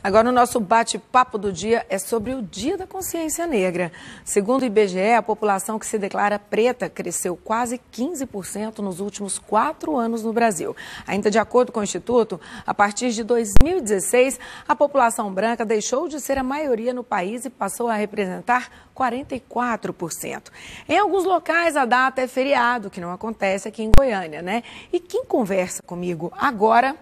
Agora, o nosso bate-papo do dia é sobre o Dia da Consciência Negra. Segundo o IBGE, a população que se declara preta cresceu quase 15% nos últimos quatro anos no Brasil. Ainda de acordo com o Instituto, a partir de 2016, a população branca deixou de ser a maioria no país e passou a representar 44%. Em alguns locais, a data é feriado, que não acontece aqui em Goiânia, né? E quem conversa comigo agora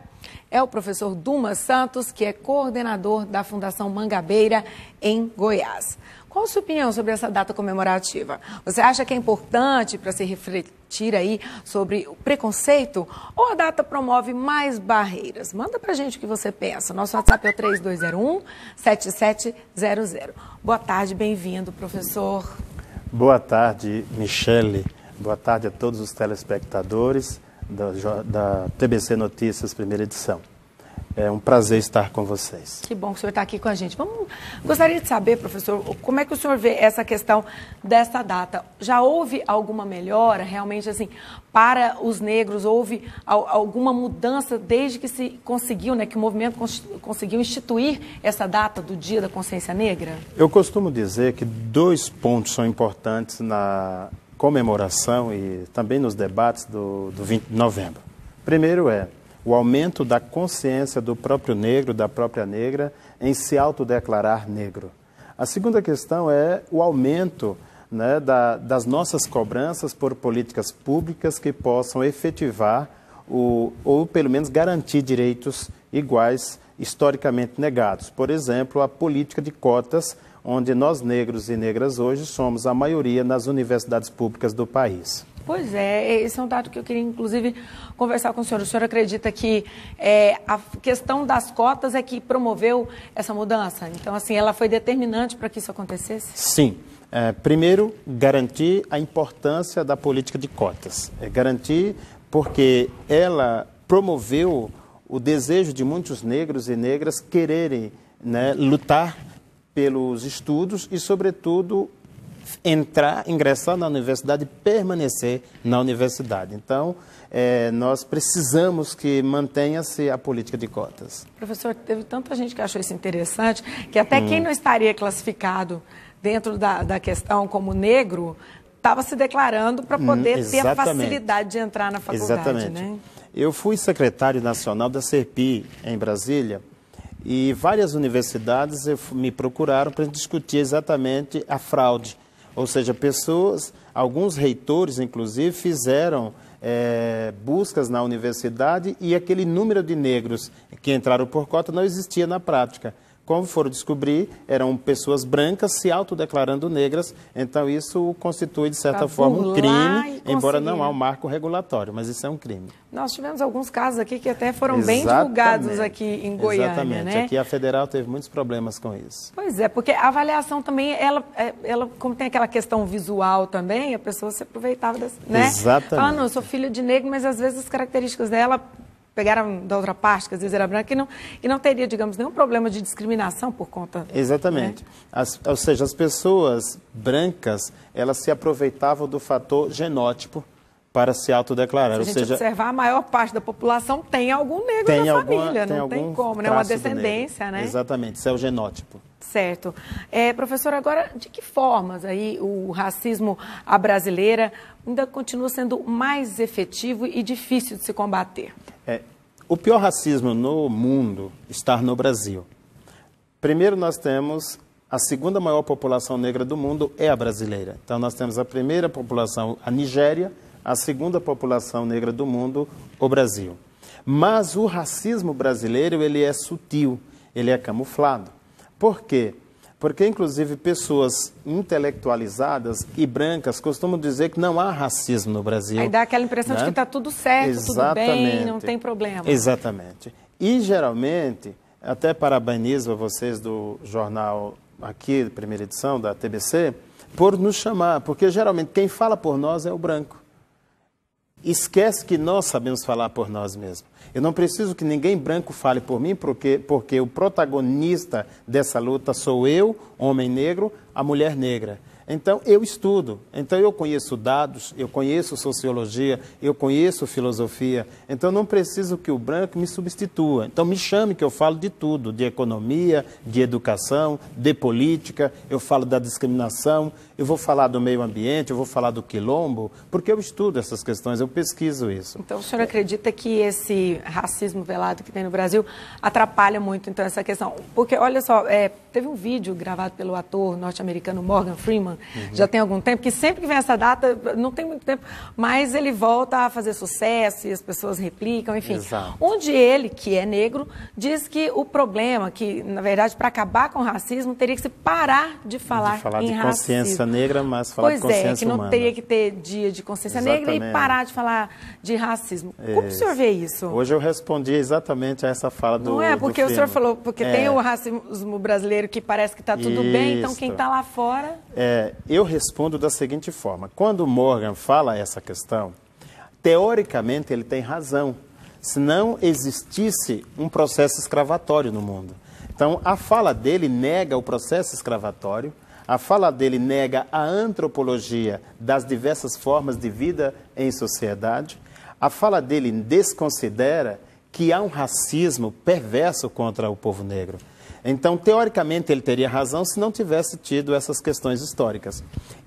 é o professor Dumas Santos, que é coordenador da Fundação Mangabeira, em Goiás. Qual a sua opinião sobre essa data comemorativa? Você acha que é importante para se refletir aí sobre o preconceito? Ou a data promove mais barreiras? Manda para a gente o que você pensa. Nosso WhatsApp é o 3201-7700. Boa tarde, bem-vindo, professor. Boa tarde, Michele. Boa tarde a todos os telespectadores da, da TBC Notícias, primeira edição. É um prazer estar com vocês. Que bom que o senhor está aqui com a gente. Vamos, gostaria de saber, professor, como é que o senhor vê essa questão dessa data? Já houve alguma melhora, realmente, assim, para os negros? Houve alguma mudança desde que se conseguiu, né, que o movimento conseguiu instituir essa data do Dia da Consciência Negra? Eu costumo dizer que dois pontos são importantes na comemoração e também nos debates do, do 20 de novembro. Primeiro é o aumento da consciência do próprio negro, da própria negra, em se autodeclarar negro. A segunda questão é o aumento né, da, das nossas cobranças por políticas públicas que possam efetivar o, ou, pelo menos, garantir direitos iguais historicamente negados. Por exemplo, a política de cotas, onde nós negros e negras hoje somos a maioria nas universidades públicas do país. Pois é, esse é um dado que eu queria, inclusive, conversar com o senhor. O senhor acredita que é, a questão das cotas é que promoveu essa mudança? Então, assim, ela foi determinante para que isso acontecesse? Sim. É, primeiro, garantir a importância da política de cotas. É, garantir porque ela promoveu o desejo de muitos negros e negras quererem né, lutar pelos estudos e, sobretudo, entrar, ingressar na universidade e permanecer na universidade. Então, é, nós precisamos que mantenha-se a política de cotas. Professor, teve tanta gente que achou isso interessante, que até hum. quem não estaria classificado dentro da, da questão como negro, estava se declarando para hum, poder hum, ter a facilidade de entrar na faculdade, exatamente. né? Eu fui secretário nacional da SERPI em Brasília e várias universidades me procuraram para discutir exatamente a fraude. Ou seja, pessoas, alguns reitores, inclusive, fizeram é, buscas na universidade e aquele número de negros que entraram por cota não existia na prática. Como foram descobrir, eram pessoas brancas se autodeclarando negras, então isso constitui, de certa tá forma, um crime Embora não há um marco regulatório, mas isso é um crime. Nós tivemos alguns casos aqui que até foram Exatamente. bem divulgados aqui em Goiânia. Exatamente. Né? Aqui a federal teve muitos problemas com isso. Pois é, porque a avaliação também, ela, é, ela como tem aquela questão visual também, a pessoa se aproveitava das, né? Exatamente. Ah, não, eu sou filho de negro, mas às vezes as características dela pegaram da outra parte, que às vezes era branca, e não, e não teria, digamos, nenhum problema de discriminação por conta. Né? Exatamente. Né? As, ou seja, as pessoas brancas, elas se aproveitavam do fator genótipo para se autodeclarar. Se a gente seja, observar, a maior parte da população tem algum negro tem na alguma, família, tem não tem como, né? Uma descendência, né? Exatamente, isso é o genótipo. Certo. É, professor, agora, de que formas aí o racismo à brasileira ainda continua sendo mais efetivo e difícil de se combater? É, o pior racismo no mundo está no Brasil. Primeiro, nós temos a segunda maior população negra do mundo é a brasileira. Então, nós temos a primeira população, a Nigéria, a segunda população negra do mundo, o Brasil. Mas o racismo brasileiro, ele é sutil, ele é camuflado. Por quê? Porque, inclusive, pessoas intelectualizadas e brancas costumam dizer que não há racismo no Brasil. Aí dá aquela impressão né? de que está né? tudo certo, Exatamente. tudo bem, não tem problema. Exatamente. E, geralmente, até parabenizo a vocês do jornal aqui, primeira edição, da TBC, por nos chamar, porque geralmente quem fala por nós é o branco esquece que nós sabemos falar por nós mesmos. Eu não preciso que ninguém branco fale por mim, porque, porque o protagonista dessa luta sou eu, homem negro, a mulher negra. Então, eu estudo. Então, eu conheço dados, eu conheço sociologia, eu conheço filosofia. Então, não preciso que o branco me substitua. Então, me chame que eu falo de tudo: de economia, de educação, de política. Eu falo da discriminação, eu vou falar do meio ambiente, eu vou falar do quilombo, porque eu estudo essas questões, eu pesquiso isso. Então, o senhor acredita que esse racismo velado que tem no Brasil atrapalha muito, então, essa questão? Porque, olha só, é, Teve um vídeo gravado pelo ator norte-americano Morgan Freeman, uhum. já tem algum tempo, que sempre que vem essa data, não tem muito tempo, mas ele volta a fazer sucesso e as pessoas replicam, enfim. Exato. Onde ele, que é negro, diz que o problema, que na verdade para acabar com o racismo, teria que se parar de falar, de falar em de racismo. consciência negra, mas falar pois de consciência Pois é, que humana. não teria que ter dia de consciência exatamente. negra e parar de falar de racismo. Como o senhor vê isso? Hoje eu respondi exatamente a essa fala do Não é, porque o senhor falou, porque é. tem o racismo brasileiro brasileiro que parece que está tudo Isso. bem, então quem está lá fora. É, eu respondo da seguinte forma: quando o Morgan fala essa questão, teoricamente ele tem razão. Se não existisse um processo escravatório no mundo. Então, a fala dele nega o processo escravatório, a fala dele nega a antropologia das diversas formas de vida em sociedade, a fala dele desconsidera que há um racismo perverso contra o povo negro. Então, teoricamente, ele teria razão se não tivesse tido essas questões históricas.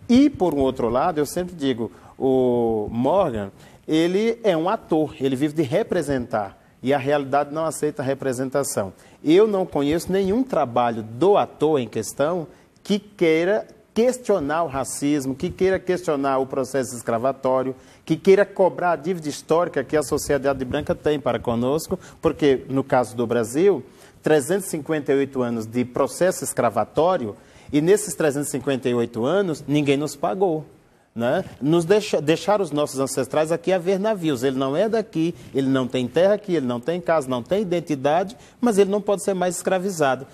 E, por um outro lado, eu sempre digo, o Morgan, ele é um ator, ele vive de representar e a realidade não aceita representação. Eu não conheço nenhum trabalho do ator em questão que queira questionar o racismo, que queira questionar o processo escravatório, que queira cobrar a dívida histórica que a sociedade branca tem para conosco, porque no caso do Brasil, 358 anos de processo escravatório e nesses 358 anos ninguém nos pagou. Né? Nos deixa, deixar os nossos ancestrais aqui a ver navios. Ele não é daqui, ele não tem terra aqui, ele não tem casa, não tem identidade, mas ele não pode ser mais escravizado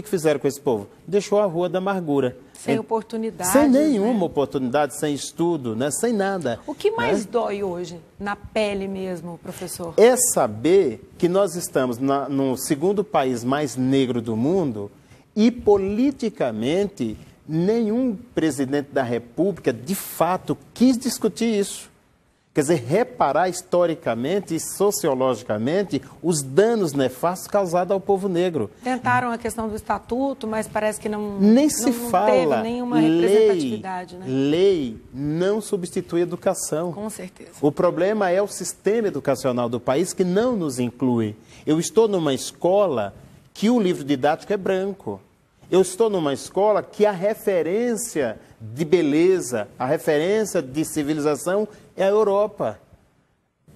que, que fizeram com esse povo? Deixou a rua da amargura. Sem oportunidade. Sem né? nenhuma né? oportunidade, sem estudo, né? sem nada. O que mais né? dói hoje, na pele mesmo, professor? É saber que nós estamos na, no segundo país mais negro do mundo e politicamente nenhum presidente da República de fato quis discutir isso. Quer dizer, reparar historicamente e sociologicamente os danos nefastos causados ao povo negro. Tentaram a questão do estatuto, mas parece que não nem se não, não fala. nenhuma lei, representatividade. Né? Lei não substitui educação. Com certeza. O problema é o sistema educacional do país que não nos inclui. Eu estou numa escola que o livro didático é branco. Eu estou numa escola que a referência de beleza, a referência de civilização é a Europa.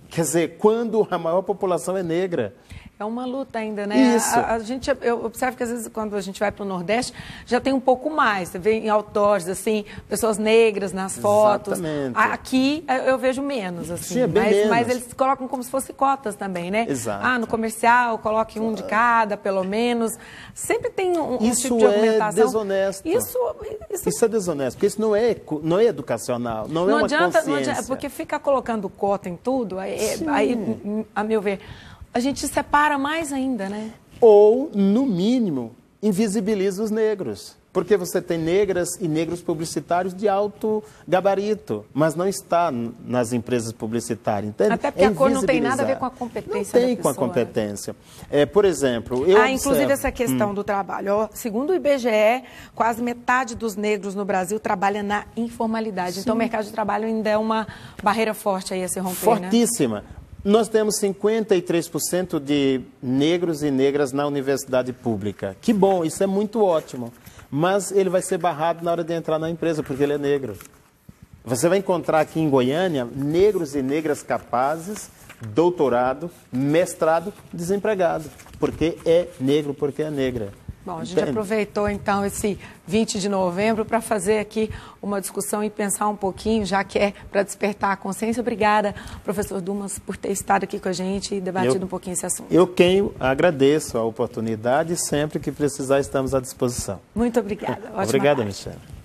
Quer dizer, quando a maior população é negra. É uma luta ainda, né? Isso. A, a gente, eu observo que às vezes quando a gente vai para o Nordeste, já tem um pouco mais. Você vê em autores, assim, pessoas negras nas fotos. Exatamente. Aqui é, eu vejo menos, assim. Sim, é bem mas, menos. mas eles colocam como se fossem cotas também, né? Exato. Ah, no comercial, coloque um de cada, pelo menos. Sempre tem um, um tipo isso tipo de argumentação. É desonesto. Isso, isso... isso é desonesto, porque isso não é, não é educacional, não, é não é uma adianta, consciência. Não adianta, porque fica colocando cota em tudo, aí, aí a meu ver a gente separa mais ainda, né? Ou, no mínimo, invisibiliza os negros. Porque você tem negras e negros publicitários de alto gabarito, mas não está nas empresas publicitárias, entende? Até porque é a cor não tem nada a ver com a competência. Não tem com a né? competência. É, por exemplo, eu. Ah, observo... inclusive essa questão hum. do trabalho. Segundo o IBGE, quase metade dos negros no Brasil trabalha na informalidade. Então, Sim. Então o mercado de trabalho ainda é uma barreira forte aí a se romper. Né? Fortíssima. Né? Nós temos 53% de negros e negras na universidade pública. Que bom, isso é muito ótimo. Mas ele vai ser barrado na hora de entrar na empresa, porque ele é negro. Você vai encontrar aqui em Goiânia negros e negras capazes, doutorado, mestrado, desempregado, porque é negro, porque é negra. Bom, a gente aproveitou então esse 20 de novembro para fazer aqui uma discussão e pensar um pouquinho, já que é para despertar a consciência. Obrigada, professor Dumas, por ter estado aqui com a gente e debatido eu, um pouquinho esse assunto. Eu quem agradeço a oportunidade e sempre que precisar estamos à disposição. Muito obrigada. Obrigada, Michelle.